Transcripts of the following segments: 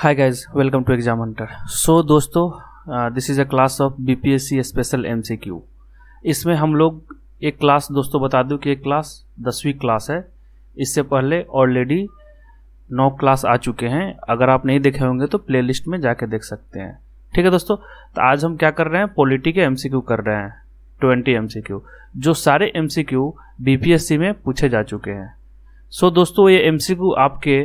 Hi guys welcome to exam hunter so दोस्तों this is a class of BPSC special MCQ इसमें हम लोग एक क्लास दोस्तों बता दूं कि एक क्लास दसवीं क्लास है इससे पहले ऑलरेडी नौ क्लास आ चुके हैं अगर आप नहीं देखे होंगे तो प्लेलिस्ट में जाके देख सकते हैं ठीक है दोस्तों तो आज हम क्या कर रहे हैं पॉलिटी के एम कर रहे हैं ट्वेंटी एम जो सारे एम सी में पूछे जा चुके हैं सो so, दोस्तों ये एम आपके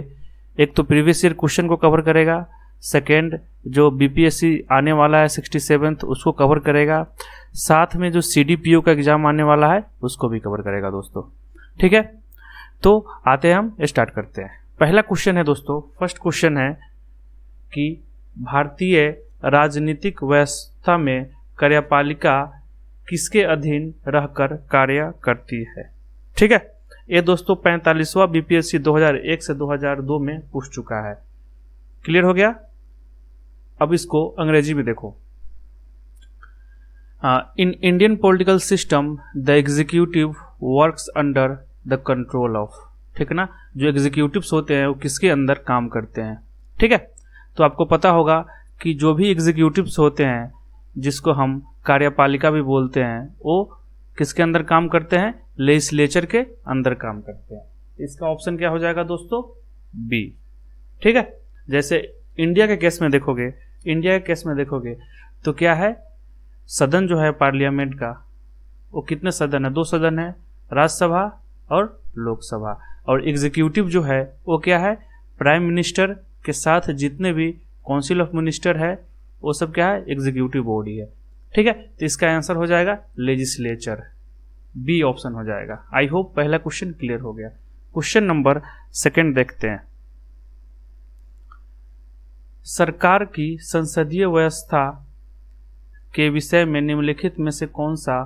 एक तो प्रीवियस ईयर क्वेश्चन को कवर करेगा सेकेंड जो बीपीएससी आने वाला है सिक्सटी सेवेंथ उसको कवर करेगा साथ में जो सीडीपीओ का एग्ज़ाम आने वाला है उसको भी कवर करेगा दोस्तों ठीक है तो आते हैं हम स्टार्ट करते हैं पहला क्वेश्चन है दोस्तों फर्स्ट क्वेश्चन है कि भारतीय राजनीतिक व्यवस्था में कार्यपालिका किसके अधीन रहकर कार्य करती है ठीक है ये दोस्तों पैंतालीसवा बीपीएससी 2001 से 2002 में पूछ चुका है क्लियर हो गया अब इसको अंग्रेजी में देखो in Indian political system the executive works under the control of ठीक है ना जो एग्जीक्यूटिव होते हैं वो किसके अंदर काम करते हैं ठीक है तो आपको पता होगा कि जो भी एग्जीक्यूटिव होते हैं जिसको हम कार्यपालिका भी बोलते हैं वो किसके अंदर काम करते हैं लेजिस्लेचर के अंदर काम करते हैं इसका ऑप्शन क्या हो जाएगा दोस्तों बी ठीक है जैसे इंडिया के केस में देखोगे इंडिया के केस में देखोगे तो क्या है सदन जो है पार्लियामेंट का वो कितने सदन है दो सदन है राज्यसभा और लोकसभा और एग्जीक्यूटिव जो है वो क्या है प्राइम मिनिस्टर के साथ जितने भी काउंसिल ऑफ मिनिस्टर है वो सब क्या है एग्जीक्यूटिव बॉडी है ठीक है तो इसका आंसर हो जाएगा लेजिस्लेचर बी ऑप्शन हो जाएगा आई होप पहला क्वेश्चन क्लियर हो गया क्वेश्चन नंबर सेकंड देखते हैं सरकार की संसदीय व्यवस्था के विषय में निम्नलिखित में से कौन सा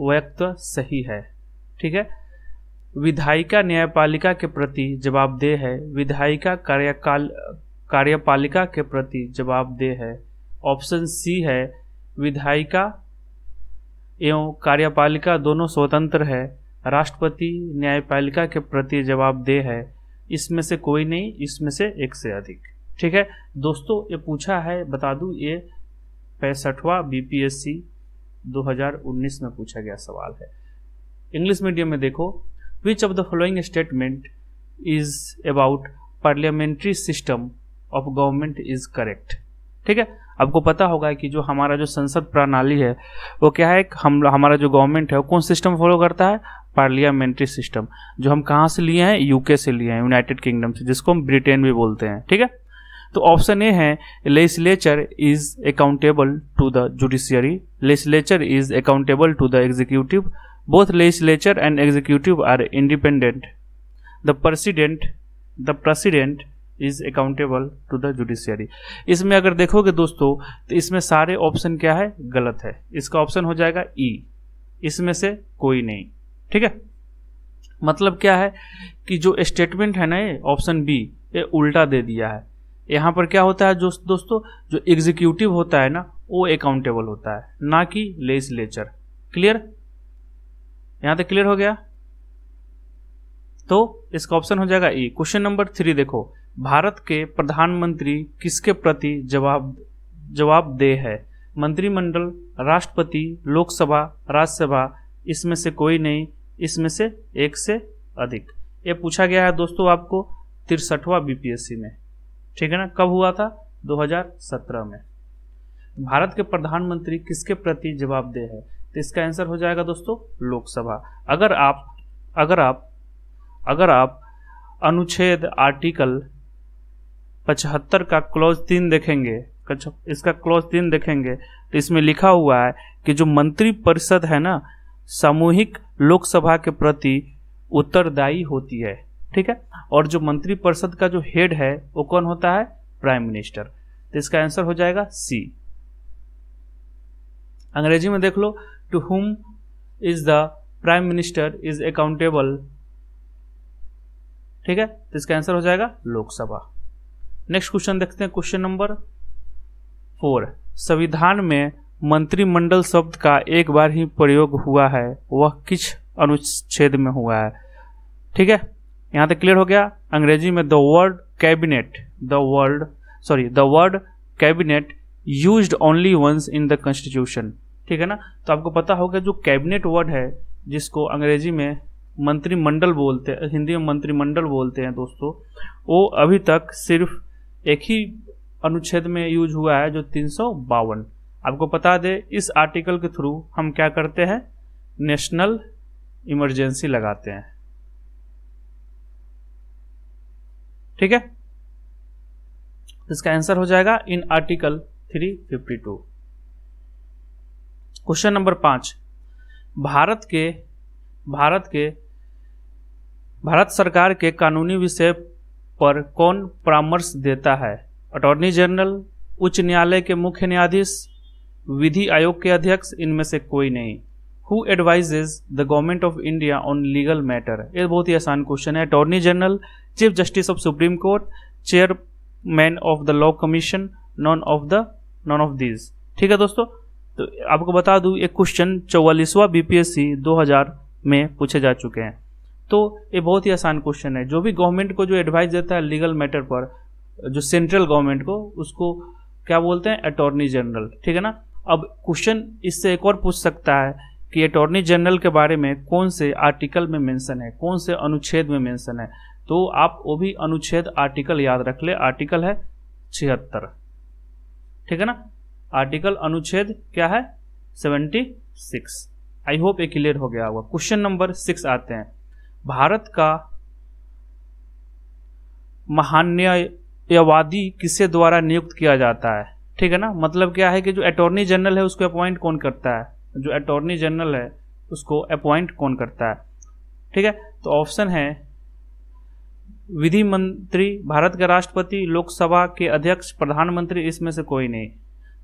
व्यक्त सही है ठीक है विधायिका न्यायपालिका के प्रति जवाबदेह है विधायिका कार्यकाल कार्यपालिका के प्रति जवाबदेह है ऑप्शन सी है विधायिका एवं कार्यपालिका दोनों स्वतंत्र है राष्ट्रपति न्यायपालिका के प्रति जवाबदेह है इसमें से कोई नहीं इसमें से एक से अधिक ठीक है दोस्तों ये पूछा है बता दूं ये पैंसठवा बीपीएससी 2019 में पूछा गया सवाल है इंग्लिश मीडियम में देखो which of the following statement is about parliamentary system of government is correct ठीक है आपको पता होगा कि जो हमारा जो संसद प्रणाली है वो क्या है हम हमारा जो गवर्नमेंट है वो कौन सिस्टम फॉलो करता है पार्लियामेंट्री सिस्टम जो हम कहाँ से लिए हैं यूके से लिए हैं यूनाइटेड किंगडम से जिसको हम ब्रिटेन भी बोलते हैं ठीक है तो ऑप्शन ए है legislature is accountable to the judiciary legislature is accountable to the executive both legislature and executive are independent the president the president is accountable to the judiciary इसमें अगर देखोगे दोस्तों तो इसमें सारे ऑप्शन क्या है गलत है इसका ऑप्शन हो जाएगा ई e. इसमें से कोई नहीं ठीक है मतलब क्या है कि जो स्टेटमेंट है ना ये ऑप्शन बी ये उल्टा दे दिया है यहाँ पर क्या होता है जो दोस्तों जो एग्जीक्यूटिव होता है ना वो अकाउंटेबल होता है ना कि लेचर क्लियर यहाँ तक क्लियर हो गया तो इसका ऑप्शन हो जाएगा ई क्वेश्चन नंबर थ्री देखो भारत के प्रधानमंत्री किसके प्रति जवाब जवाबदेह है मंत्रिमंडल राष्ट्रपति लोकसभा राज्यसभा इसमें से कोई नहीं इसमें से एक से अधिक ये पूछा गया है दोस्तों आपको तिरसठवा बीपीएससी में ठीक है ना कब हुआ था 2017 में भारत के प्रधानमंत्री किसके प्रति जवाबदेह है तो इसका आंसर हो जाएगा दोस्तों लोकसभा अगर आप अगर आप अगर आप अनुच्छेद आर्टिकल पचहत्तर का क्लोज तीन देखेंगे इसका क्लोज तीन देखेंगे तो इसमें लिखा हुआ है कि जो मंत्री परिषद है ना सामूहिक लोकसभा के प्रति उत्तरदायी होती है ठीक है और जो मंत्री परिषद का जो हेड है वो कौन होता है प्राइम मिनिस्टर तो इसका आंसर हो जाएगा सी अंग्रेजी में देख लो to whom is the prime minister is accountable ठीक है तो इसका आंसर हो जाएगा लोकसभा नेक्स्ट क्वेश्चन देखते हैं क्वेश्चन नंबर फोर संविधान में मंत्रिमंडल शब्द का एक बार ही प्रयोग हुआ है वह किस अनुच्छेद में हुआ है ठीक है यहाँ तक क्लियर हो गया अंग्रेजी में the word cabinet the word sorry the word cabinet use only once in the constitution ठीक है ना तो आपको पता होगा जो कैबिनेट वर्ड है जिसको अंग्रेजी में मंत्रिमंडल बोलते हैं हिंदी में मंत्रिमंडल बोलते हैं दोस्तों वो अभी तक सिर्फ एक ही अनुच्छेद में यूज हुआ है जो तीन आपको बता दे इस आर्टिकल के थ्रू हम क्या करते हैं नेशनल इमरजेंसी लगाते हैं ठीक है तो इसका आंसर हो जाएगा इन आर्टिकल 352 क्वेश्चन नंबर पांच भारत के भारत के भारत सरकार के कानूनी विषय पर कौन परामर्श देता है अटॉर्नी जनरल उच्च न्यायालय के मुख्य न्यायाधीश विधि आयोग के अध्यक्ष इनमें से कोई नहीं who advises the government of India on legal matter ये बहुत ही आसान क्वेश्चन है attorney general chief justice of supreme court chairman of the law commission none of the none of this ठीक है दोस्तों तो आपको बता दूं एक क्वेश्चन चौवालीसवा बीपीएससी 2000 में पूछे जा चुके हैं तो ये बहुत ही आसान क्वेश्चन है जो भी गवर्नमेंट को जो एडवाइस देता है लीगल मैटर पर जो सेंट्रल गवर्नमेंट को उसको क्या बोलते हैं अटॉर्नी जनरल ठीक है ना अब क्वेश्चन इससे एक और पूछ सकता है कि अटॉर्नी जनरल के बारे में कौन से आर्टिकल में मेंशन है कौन से अनुच्छेद में मेंशन है तो आप वो भी अनुच्छेद आर्टिकल याद रख ले आर्टिकल है छिहत्तर ठीक है ना आर्टिकल अनुच्छेद क्या है सेवेंटी सिक्स आई होप ये क्लियर हो गया होगा क्वेश्चन नंबर सिक्स आते हैं भारत का महान्यायवादी किसे द्वारा नियुक्त किया जाता है ठीक है ना मतलब क्या है कि जो अटॉर्नी जनरल है उसको अपॉइंट कौन करता है जो अटॉर्नी जनरल है उसको अपॉइंट कौन करता है ठीक है तो ऑप्शन है विधि मंत्री भारत का राष्ट्रपति लोकसभा के अध्यक्ष प्रधानमंत्री इसमें से कोई नहीं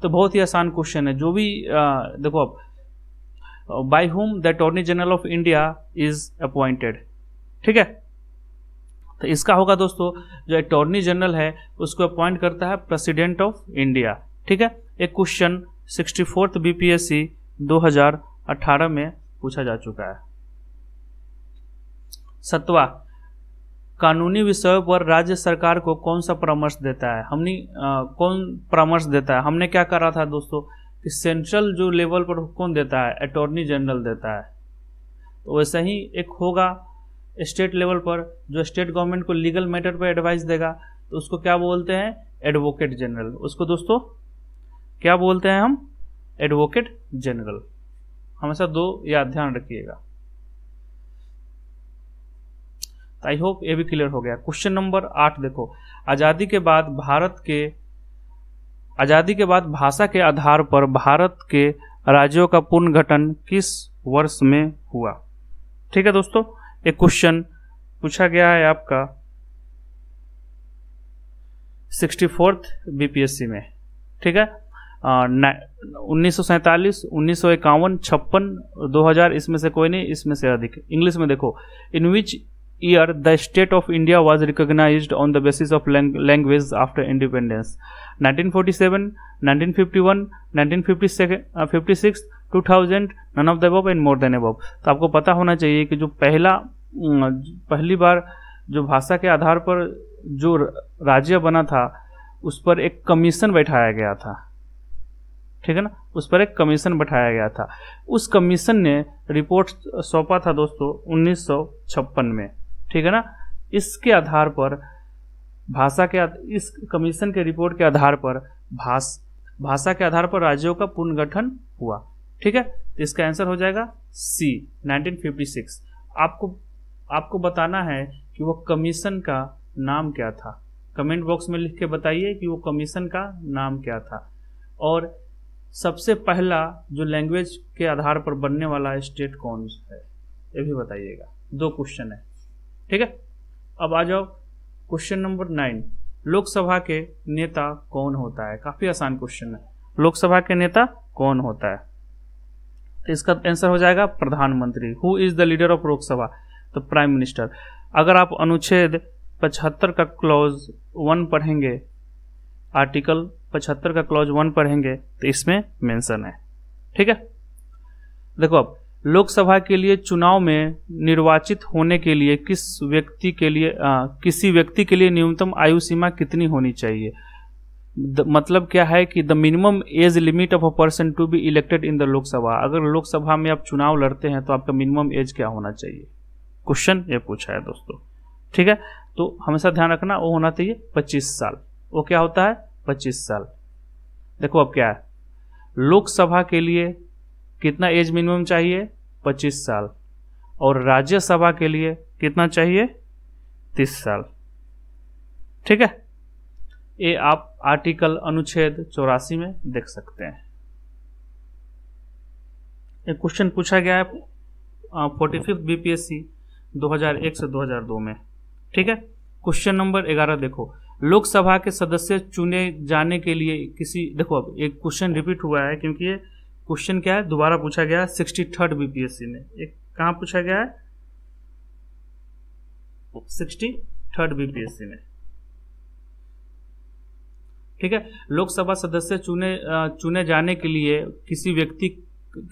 तो बहुत ही आसान क्वेश्चन है जो भी आ, देखो आप by whom the attorney general of India is appointed ठीक है तो इसका होगा दोस्तों जो अटॉर्नी जनरल है उसको अपॉइंट करता है प्रेसिडेंट ऑफ इंडिया ठीक है एक क्वेश्चन सिक्सटी फोर्थ बीपीएससी 2018 में पूछा जा चुका है सतवा कानूनी विषयों पर राज्य सरकार को कौन सा परामर्श देता है हमने कौन परामर्श देता है हमने क्या करा था दोस्तों कि सेंट्रल जो लेवल पर कौन देता है अटॉर्नी जनरल देता है तो वैसे ही एक होगा स्टेट लेवल पर जो स्टेट गवर्नमेंट को लीगल मैटर पर एडवाइस देगा तो उसको क्या बोलते हैं एडवोकेट जनरल उसको दोस्तों क्या बोलते हैं हम एडवोकेट जनरल हमेशा दो या ध्यान रखिएगा आई होप ये भी क्लियर हो गया क्वेश्चन नंबर आठ देखो आज़ादी के बाद भारत के आज़ादी के बाद भाषा के आधार पर भारत के राज्यों का पुनर्गठन किस वर्ष में हुआ ठीक है दोस्तों एक क्वेश्चन पूछा गया है आपका सिक्सटी फोर्थ बीपीएससी में ठीक है उन्नीस सौ सैंतालीस उन्नीस सौ इक्यावन छप्पन दो हजार इसमें से कोई नहीं इसमें से अधिक इंग्लिश में देखो in which year the state of India was recognise on the basis of language after independence 1947, 1951, 1956, two thousand none of the above and more than above तो आपको पता होना चाहिए कि जो पहला पहली बार जो भाषा के आधार पर जो राज्य बना था उस पर एक कमीशन बैठाया गया था ठीक है ना उस पर एक कमीशन बैठाया गया था उस कमीशन ने रिपोर्ट सौंपा था दोस्तों उन्नीस में ठीक है ना इसके आधार पर भाषा के इस कमीशन के रिपोर्ट के आधार पर भाष भाषा के आधार पर राज्यों का पुनर्गठन हुआ ठीक है तो इसका आंसर हो जाएगा सी 1956 आपको आपको बताना है कि वो कमीशन का नाम क्या था कमेंट बॉक्स में लिख के बताइए कि वो कमीशन का नाम क्या था और सबसे पहला जो लैंग्वेज के आधार पर बनने वाला स्टेट कौन है ये भी बताइएगा दो क्वेश्चन है ठीक है अब आ जाओ क्वेश्चन नंबर नाइन लोकसभा के नेता कौन होता है काफ़ी आसान क्वेश्चन है लोकसभा के नेता कौन होता है तो इसका आंसर हो जाएगा प्रधानमंत्री who is the leader of Lok Sabha तो प्राइम मिनिस्टर अगर आप अनुच्छेद पचहत्तर का क्लॉज वन पढ़ेंगे आर्टिकल पचहत्तर का क्लॉज वन पढ़ेंगे तो इसमें मेंशन है ठीक है देखो अब लोकसभा के लिए चुनाव में निर्वाचित होने के लिए किस व्यक्ति के लिए आ, किसी व्यक्ति के लिए न्यूनतम आयु सीमा कितनी होनी चाहिए द, मतलब क्या है कि the minimum age limit of a person to be elected in the Lok Sabha अगर लोकसभा में आप चुनाव लड़ते हैं तो आपका मिनिमम एज क्या होना चाहिए क्वेश्चन ये पूछा है दोस्तों ठीक है तो हमेशा ध्यान रखना वो होना चाहिए पच्चीस साल वो क्या होता है पच्चीस साल देखो अब क्या है लोकसभा के लिए कितना एज मिनिमम चाहिए पच्चीस साल और राज्यसभा के लिए कितना चाहिए तीस साल ठीक है ये आप आर्टिकल अनुच्छेद चौरासी में देख सकते हैं एक क्वेश्चन पूछा गया है फोर्टी फिफ्थ बीपीएससी 2001 से 2002 में ठीक है क्वेश्चन नंबर 11 देखो लोकसभा के सदस्य चुने जाने के लिए किसी देखो अब एक क्वेश्चन रिपीट हुआ है क्योंकि ये क्वेश्चन क्या है दोबारा पूछा गया सिक्सटी थर्ड बीपीएससी में एक कहाँ पूछा गया है सिक्सटी थर्ड बीपीएससी में ठीक है लोकसभा सदस्य चुने चुने जाने के लिए किसी व्यक्ति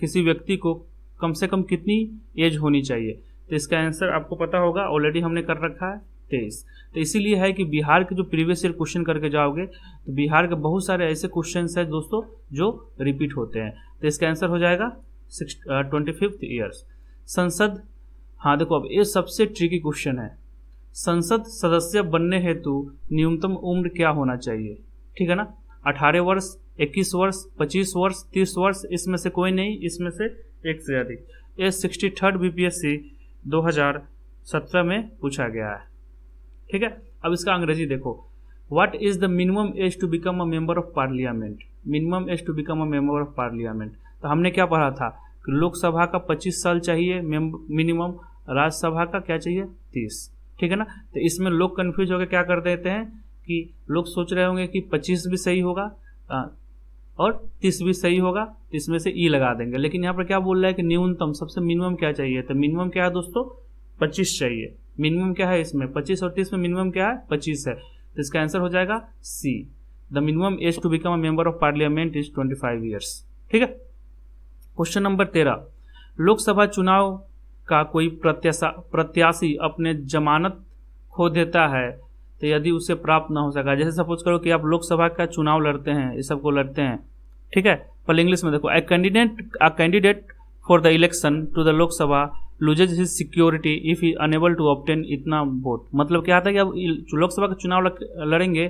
किसी व्यक्ति को कम से कम कितनी एज होनी चाहिए तो इसका आंसर आपको पता होगा ऑलरेडी हमने कर रखा है तेईस तो इसीलिए है कि बिहार के जो प्रीवियस ईयर क्वेश्चन करके जाओगे तो बिहार के बहुत सारे ऐसे क्वेश्चन हैं दोस्तों जो रिपीट होते हैं तो इसका आंसर हो जाएगा सिक्स ट्वेंटी फिफ्थ ईयर्स संसद हाँ देखो अब ये सबसे ट्रिकी क्वेश्चन है संसद सदस्य बनने हेतु न्यूनतम उम्र क्या होना चाहिए ठीक है ना अठारह वर्ष इक्कीस वर्ष पच्चीस वर्ष तीस वर्ष इसमें से कोई नहीं इसमें से एक से अधिक ये सिक्सटी थर्ड बी 2017 में पूछा गया है ठीक है अब इसका अंग्रेजी देखो what is the minimum age to become a member of parliament minimum age to become a member of parliament तो हमने क्या पढ़ा था कि लोकसभा का 25 साल चाहिए मिनिमम राज्यसभा का क्या चाहिए 30 ठीक है ना तो इसमें लोग कन्फ्यूज होकर क्या कर देते हैं कि लोग सोच रहे होंगे कि 25 भी सही होगा आ, और 30 भी सही होगा इसमें से ई लगा देंगे लेकिन यहाँ पर क्या बोल रहा है कि न्यूनतम सबसे मिनिमम क्या चाहिए तो मिनिमम क्या है दोस्तों पच्चीस चाहिए मिनिमम क्या है इसमें पच्चीस और तीस में मिनिमम क्या है पच्चीस है तो इसका आंसर हो जाएगा C the minimum age to become a member of parliament is twenty five years ठीक है क्वेश्चन नंबर तेरह लोकसभा चुनाव का कोई प्रत्याशा प्रत्याशी अपने जमानत खो देता है तो यदि उसे प्राप्त ना हो सका जैसे सपोज करो कि आप लोकसभा का चुनाव लड़ते हैं ये सबको लड़ते हैं ठीक है पर इंग्लिश में देखो a candidate a candidate for the election to the Lok Sabha loses his security if he unable to obtain इतना वोट मतलब क्या आता है कि अब लोकसभा का चुनाव लड़ेंगे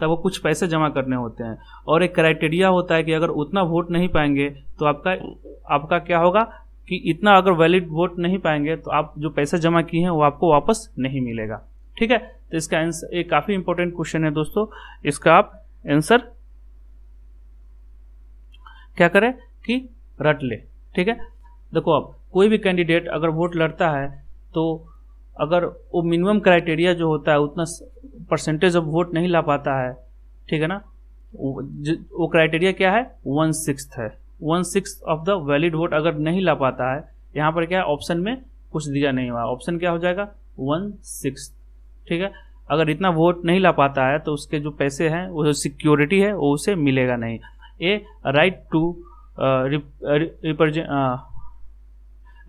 तब वो कुछ पैसे जमा करने होते हैं और एक क्राइटेरिया होता है कि अगर उतना वोट नहीं पाएंगे तो आपका आपका क्या होगा कि इतना अगर वैलिड वोट नहीं पाएंगे तो आप जो पैसे जमा किए हैं वो आपको वापस नहीं मिलेगा ठीक है तो इसका आंसर एक काफ़ी इंपॉर्टेंट क्वेश्चन है दोस्तों इसका आप आंसर क्या करें कि रट ले ठीक है देखो अब कोई भी कैंडिडेट अगर वोट लड़ता है तो अगर वो मिनिमम क्राइटेरिया जो होता है उतना परसेंटेज ऑफ वोट नहीं ला पाता है ठीक है ना वो, वो क्राइटेरिया क्या है वन सिक्स है one six of the valid vote अगर नहीं ला पाता है यहाँ पर क्या है ऑप्शन में कुछ दिया नहीं हुआ ऑप्शन क्या हो जाएगा वन सिक्स ठीक है अगर इतना वोट नहीं ला पाता है तो उसके जो पैसे हैं वो जो सिक्योरिटी है वो उसे मिलेगा नहीं A right to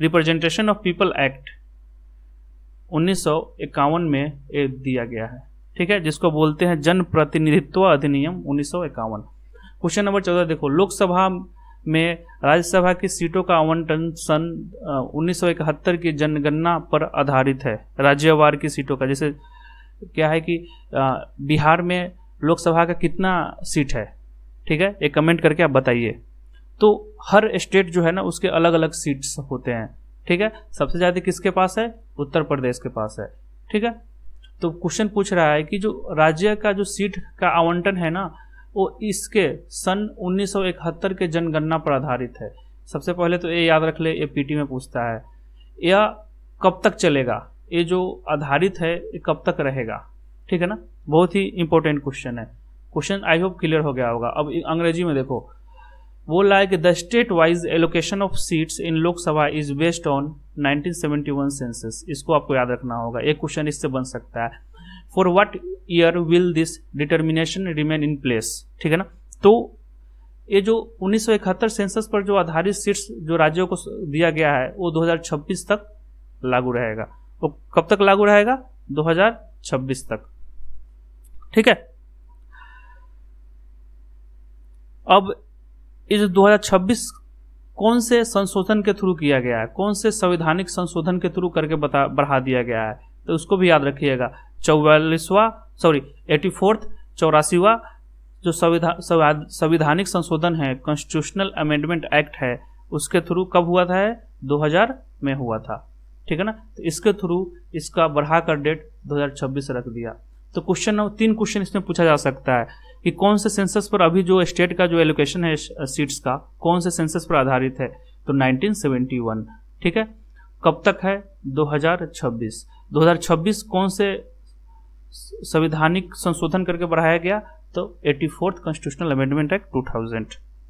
representation of people act उन्नीस में ए, दिया गया है ठीक है जिसको बोलते हैं जनप्रतिनिधित्व अधिनियम उन्नीस क्वेश्चन नंबर चौदह देखो लोकसभा में राज्यसभा की सीटों का आवंटन सन उन्नीस की जनगणना पर आधारित है राज्यवार की सीटों का जैसे क्या है कि बिहार में लोकसभा का कितना सीट है ठीक है एक कमेंट करके आप बताइए तो हर स्टेट जो है ना उसके अलग अलग सीट्स होते हैं ठीक है सबसे ज़्यादा किसके पास है उत्तर प्रदेश के पास है ठीक है तो क्वेश्चन पूछ रहा है कि जो राज्य का जो सीट का आवंटन है ना वो इसके सन 1971 के जनगणना पर आधारित है सबसे पहले तो ये याद रख ले ये पीटी में पूछता है यह कब तक चलेगा ये जो आधारित है ये कब तक रहेगा ठीक है ना बहुत ही इंपॉर्टेंट क्वेश्चन है क्वेश्चन आई होप क्लियर हो गया होगा अब अंग्रेजी में देखो वो लाए कि the state wise allocation of seats in Lok Sabha is based on 1971 census इसको आपको याद रखना होगा एक क्वेश्चन इससे बन सकता है for what year will this determination remain in place ठीक है ना तो ये जो उन्नीस सेंसस पर जो आधारित सीट्स जो राज्यों को दिया गया है वो 2026 तक लागू रहेगा वो तो कब तक लागू रहेगा 2026 तक ठीक है अब ये जो 2026 कौन से संशोधन के थ्रू किया गया है कौन से संवैधानिक संशोधन के थ्रू करके बता बढ़ा दिया गया है तो उसको भी याद रखिएगा चौवालीसवा सॉरी एटी फोर्थ चौरासीवा जो संविधान संविधानिक संशोधन है कॉन्स्टिट्यूशनल अमेंडमेंट एक्ट है उसके थ्रू कब हुआ था 2000 में हुआ था ठीक है ना तो इसके थ्रू इसका बढ़ाकर डेट 2026 रख दिया तो क्वेश्चन तीन क्वेश्चन इसमें पूछा जा सकता है कि कौन से सेंसस पर अभी जो स्टेट का जो एलोकेशन है सीट्स का कौन से सेंसस पर आधारित है तो 1971 ठीक है कब तक है 2026 2026 कौन से संविधानिक संशोधन करके बढ़ाया गया तो eighty fourth constitutional amendment act two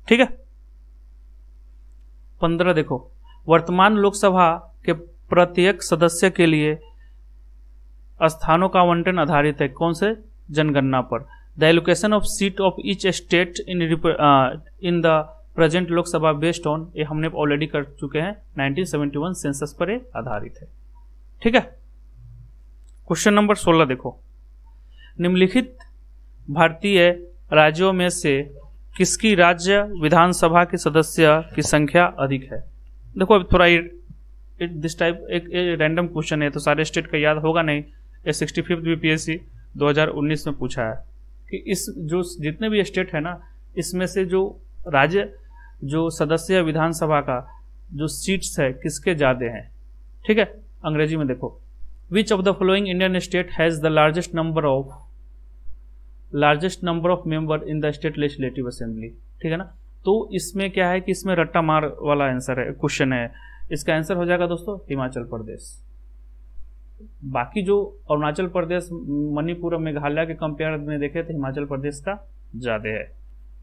ठीक है पंद्रह देखो वर्तमान लोकसभा के प्रत्येक सदस्य के लिए स्थानों का आवंटन आधारित है कौन से जनगणना पर the allocation of seat of each state in in the present Lok Sabha based on ये हमने ऑलरेडी कर चुके हैं 1971 सेंसस पर आधारित है ठीक है क्वेश्चन नंबर 16 देखो निम्नलिखित भारतीय राज्यों में से किसकी राज्य विधानसभा के सदस्य की संख्या अधिक है देखो अब थोड़ा दिस टाइप एक रैंडम क्वेश्चन है तो सारे स्टेट का याद होगा नहीं ये सिक्सटी फिफ्थ बी पी दो हज़ार उन्नीस में पूछा है कि इस जो जितने भी स्टेट है ना इसमें से जो राज्य जो सदस्य विधानसभा का जो सीट्स है किसके ज़्यादा हैं ठीक है अंग्रेजी में देखो which of the following Indian state has the largest number of largest number of member in the state legislative assembly ठीक है ना तो इसमें क्या है कि इसमें रट्टा मार वाला आंसर है क्वेश्चन है इसका आंसर हो जाएगा दोस्तों हिमाचल प्रदेश बाकी जो अरुणाचल प्रदेश मणिपुर और मेघालय के कंपेयर में देखे तो हिमाचल प्रदेश का ज़्यादा है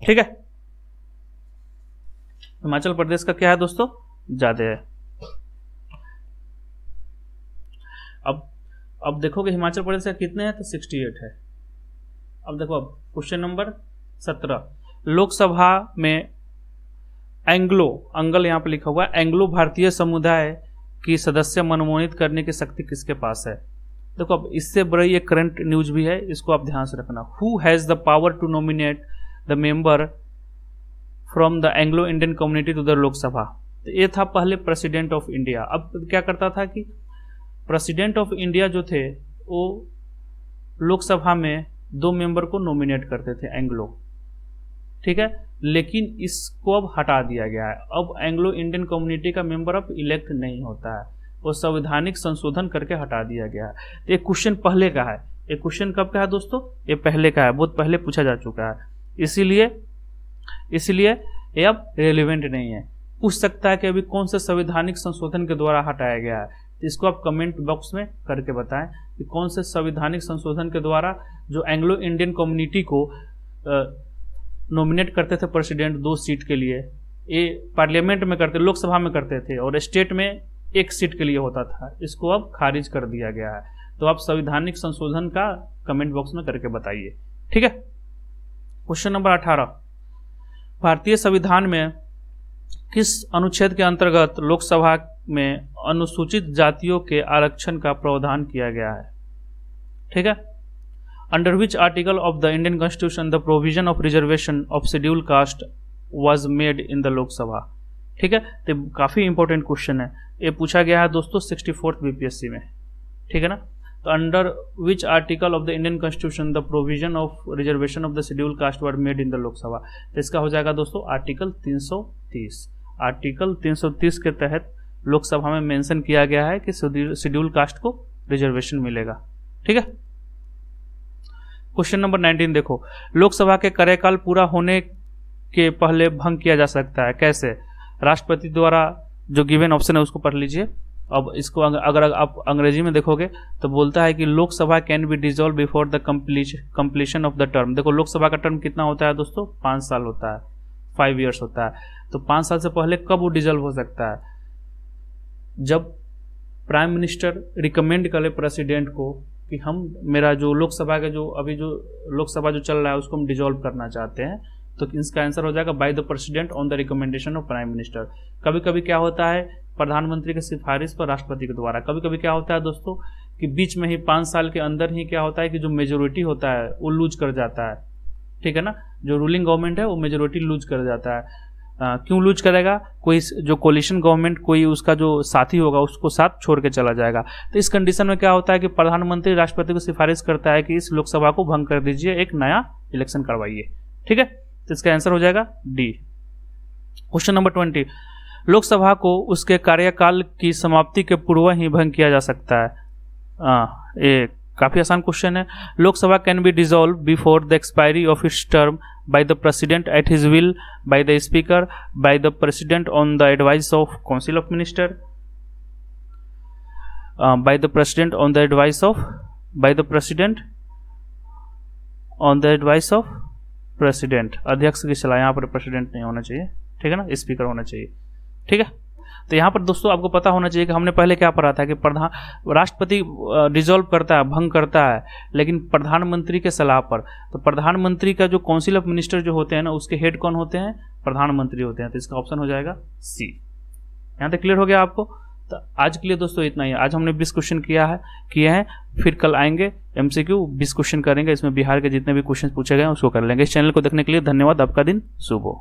ठीक है हिमाचल प्रदेश का क्या है दोस्तों ज़्यादा है अब अब देखोगे हिमाचल प्रदेश का कितने हैं तो 68 है अब देखो अब क्वेश्चन नंबर 17 लोकसभा में एंग्लो अंगल यहाँ पर लिखा हुआ है एंग्लो भारतीय समुदाय की सदस्य मनमोहित करने की शक्ति किसके पास है देखो अब इससे बड़ी ये करंट न्यूज भी है इसको आप ध्यान से रखना who has the power to nominate the member from the Anglo Indian community to the Lok Sabha तो ये था पहले प्रेसिडेंट ऑफ इंडिया अब क्या करता था कि प्रेसिडेंट ऑफ इंडिया जो थे वो लोकसभा में दो मेंबर को नॉमिनेट करते थे एंग्लो ठीक है लेकिन इसको अब हटा दिया गया है अब एंग्लो इंडियन कम्युनिटी का मेंबर अब इलेक्ट नहीं होता है वो संवैधानिक संशोधन करके हटा दिया गया है तो एक क्वेश्चन पहले का है एक क्वेश्चन कब का है दोस्तों ये पहले का है बहुत पहले पूछा जा चुका है इसीलिए इसलिए ये अब रेलिवेंट नहीं है पूछ सकता है कि अभी कौन से संवैधानिक संशोधन के द्वारा हटाया गया है तो इसको आप कमेंट बॉक्स में करके बताएं कि कौन से संवैधानिक संशोधन के द्वारा जो एंग्लो इंडियन कम्युनिटी को नॉमिनेट करते थे प्रेसिडेंट दो सीट के लिए ये पार्लियामेंट में करते लोकसभा में करते थे और स्टेट में एक सीट के लिए होता था इसको अब खारिज कर दिया गया है तो आप संवैधानिक संशोधन का कमेंट बॉक्स में करके बताइए ठीक है क्वेश्चन नंबर अठारह भारतीय संविधान में किस अनुच्छेद के अंतर्गत लोकसभा में अनुसूचित जातियों के आरक्षण का प्रावधान किया गया है ठीक है under which article of the Indian constitution the provision of reservation of schedule caste was made in the Lok Sabha ठीक है तो काफ़ी इंपॉर्टेंट क्वेश्चन है ये पूछा गया है दोस्तों सिक्सटी फोर्थ बीपीएससी में ठीक है ना तो under which article of the Indian constitution the provision of reservation of the schedule caste were made in the Lok Sabha तो इसका हो जाएगा दोस्तों आर्टिकल 330 आर्टिकल 330 के तहत लोकसभा में मेंशन किया गया है कि शेड्यूल कास्ट को रिजर्वेशन मिलेगा ठीक है क्वेश्चन नंबर 19 देखो लोकसभा के कार्यकाल पूरा होने के पहले भंग किया जा सकता है कैसे राष्ट्रपति द्वारा जो गिवेन ऑप्शन है उसको पढ़ लीजिए अब इसको अगर आप अंग्रेजी में देखोगे तो बोलता है कि Lok Sabha can be dissolve before the completion of the term देखो लोकसभा का टर्म कितना होता है दोस्तों पाँच साल होता है फाइव ईयर्स होता है तो पाँच साल से पहले कब वो डिजोल्व हो सकता है जब प्राइम मिनिस्टर रिकमेंड करे प्रेसिडेंट को कि हम मेरा जो लोकसभा का जो अभी जो लोकसभा जो चल रहा है उसको हम डिजोल्व करना चाहते हैं तो इसका आंसर हो जाएगा by the president on the recommendation of prime minister कभी कभी क्या होता है प्रधानमंत्री की सिफारिश पर राष्ट्रपति के द्वारा कभी कभी क्या होता है दोस्तों कि बीच में ही पाँच साल के अंदर ही क्या होता है कि जो मेजोरिटी होता है वो लूज कर जाता है ठीक है ना जो रूलिंग गवर्नमेंट है वो मेजोरिटी लूज कर जाता है आ, क्यों लूज करेगा कोई जो कोलिशन गवर्नमेंट कोई उसका जो साथी होगा उसको साथ छोड़ के चला जाएगा तो इस कंडीशन में क्या होता है कि प्रधानमंत्री राष्ट्रपति को सिफारिश करता है कि इस लोकसभा को भंग कर दीजिए एक नया इलेक्शन करवाइए ठीक है तो इसका आंसर हो जाएगा D question number twenty Lok Sabha को उसके कार्यकाल की समाप्ति के पूर्व ही भंग किया जा सकता है ये काफ़ी आसान क्वेश्चन है Lok Sabha can be dissolve before the expiry of its term by the president at his will by the speaker by the president on the advice of council of minister by the president on the advice of by the president on the advice of president अध्यक्ष की सलाह यहाँ पर president नहीं होना चाहिए ठीक है ना स्पीकर होना चाहिए ठीक है तो यहाँ पर दोस्तों आपको पता होना चाहिए कि हमने पहले क्या पढ़ा था कि प्रधान राष्ट्रपति डिजोल्व करता है भंग करता है लेकिन प्रधानमंत्री के सलाह पर तो प्रधानमंत्री का जो काउंसिल ऑफ मिनिस्टर जो होते हैं ना उसके हेड कौन होते हैं प्रधानमंत्री होते हैं तो इसका ऑप्शन हो जाएगा सी यहाँ तक क्लियर हो गया आपको तो आज के लिए दोस्तों इतना ही आज हमने बीस क्वेश्चन किया है किए हैं फिर कल आएंगे एम सी क्यू बीस क्वेश्चन करेंगे इसमें बिहार के जितने भी क्वेश्चन पूछे गए हैं उसको कर लेंगे इस चैनल को देखने के लिए धन्यवाद आपका दिन शुभ हो